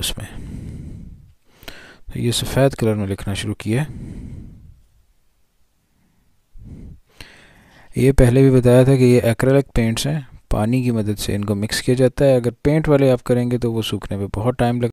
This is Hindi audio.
उसमें तो ये सफ़ेद कलर में लिखना शुरू किया ये पहले भी बताया था कि ये एक्रेलिक पेंट्स हैं पानी की मदद से इनको मिक्स किया जाता है अगर पेंट वाले आप करेंगे तो वो सूखने में बहुत टाइम लगता